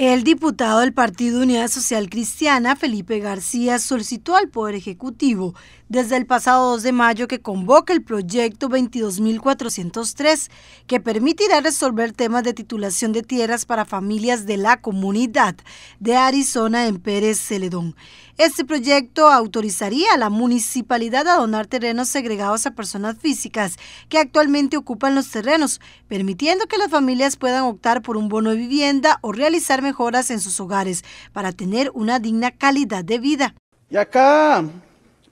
El diputado del Partido Unidad Social Cristiana, Felipe García, solicitó al Poder Ejecutivo desde el pasado 2 de mayo que convoque el proyecto 22.403 que permitirá resolver temas de titulación de tierras para familias de la comunidad de Arizona en Pérez Celedón. Este proyecto autorizaría a la municipalidad a donar terrenos segregados a personas físicas que actualmente ocupan los terrenos, permitiendo que las familias puedan optar por un bono de vivienda o realizar mejoras en sus hogares para tener una digna calidad de vida. Y acá,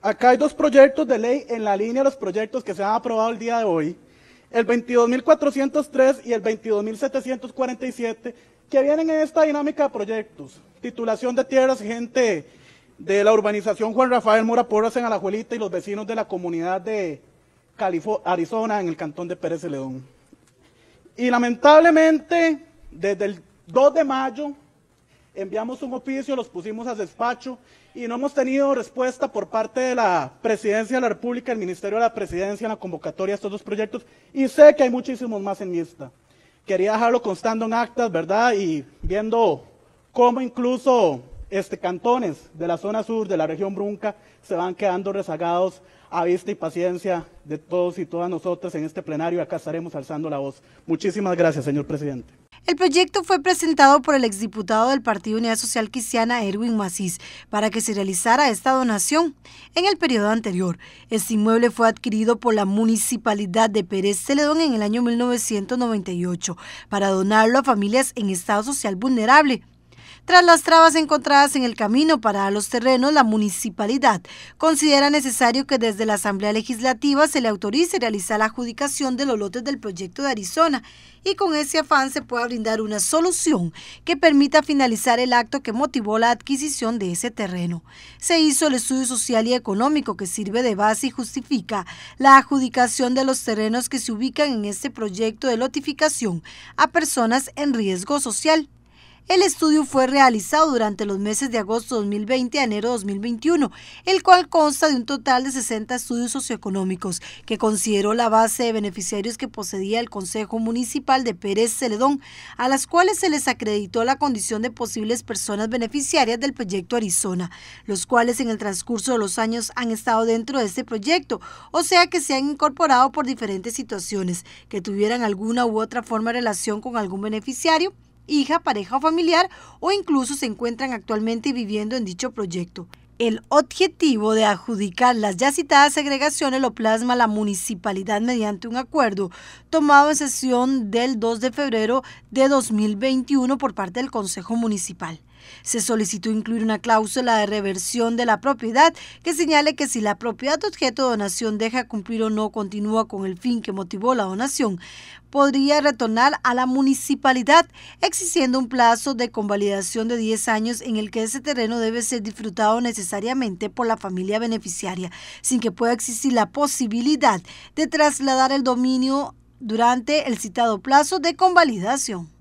acá hay dos proyectos de ley en la línea de los proyectos que se han aprobado el día de hoy, el 22.403 y el 22.747, que vienen en esta dinámica de proyectos, titulación de tierras, gente de la urbanización Juan Rafael Mora Porras en Alajuelita y los vecinos de la comunidad de Arizona en el cantón de Pérez León. Y lamentablemente, desde el 2 de mayo enviamos un oficio, los pusimos a despacho y no hemos tenido respuesta por parte de la Presidencia de la República, el Ministerio de la Presidencia en la convocatoria a estos dos proyectos y sé que hay muchísimos más en lista. Quería dejarlo constando en actas, ¿verdad? Y viendo cómo incluso este, cantones de la zona sur de la región brunca se van quedando rezagados a vista y paciencia de todos y todas nosotras en este plenario. Acá estaremos alzando la voz. Muchísimas gracias, señor presidente. El proyecto fue presentado por el exdiputado del Partido Unidad Social Cristiana, Erwin Macís, para que se realizara esta donación. En el periodo anterior, este inmueble fue adquirido por la Municipalidad de Pérez Celedón en el año 1998 para donarlo a familias en estado social vulnerable. Tras las trabas encontradas en el camino para los terrenos, la municipalidad considera necesario que desde la Asamblea Legislativa se le autorice realizar la adjudicación de los lotes del proyecto de Arizona y con ese afán se pueda brindar una solución que permita finalizar el acto que motivó la adquisición de ese terreno. Se hizo el estudio social y económico que sirve de base y justifica la adjudicación de los terrenos que se ubican en este proyecto de lotificación a personas en riesgo social. El estudio fue realizado durante los meses de agosto 2020 a enero 2021, el cual consta de un total de 60 estudios socioeconómicos, que consideró la base de beneficiarios que poseía el Consejo Municipal de Pérez Celedón, a las cuales se les acreditó la condición de posibles personas beneficiarias del proyecto Arizona, los cuales en el transcurso de los años han estado dentro de este proyecto, o sea que se han incorporado por diferentes situaciones que tuvieran alguna u otra forma de relación con algún beneficiario hija, pareja o familiar, o incluso se encuentran actualmente viviendo en dicho proyecto. El objetivo de adjudicar las ya citadas segregaciones lo plasma la municipalidad mediante un acuerdo tomado en sesión del 2 de febrero de 2021 por parte del Consejo Municipal. Se solicitó incluir una cláusula de reversión de la propiedad que señale que si la propiedad objeto de donación deja cumplir o no continúa con el fin que motivó la donación, podría retornar a la municipalidad, existiendo un plazo de convalidación de 10 años en el que ese terreno debe ser disfrutado necesariamente por la familia beneficiaria, sin que pueda existir la posibilidad de trasladar el dominio durante el citado plazo de convalidación.